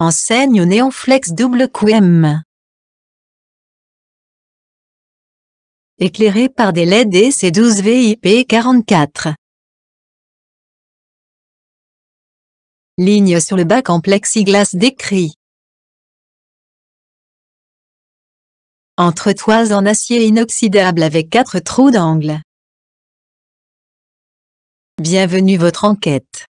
Enseigne néonflex double QM. Éclairé par des LED dc 12 VIP44. Ligne sur le bac en plexiglas décrit. Entretoise en acier inoxydable avec quatre trous d'angle. Bienvenue votre enquête.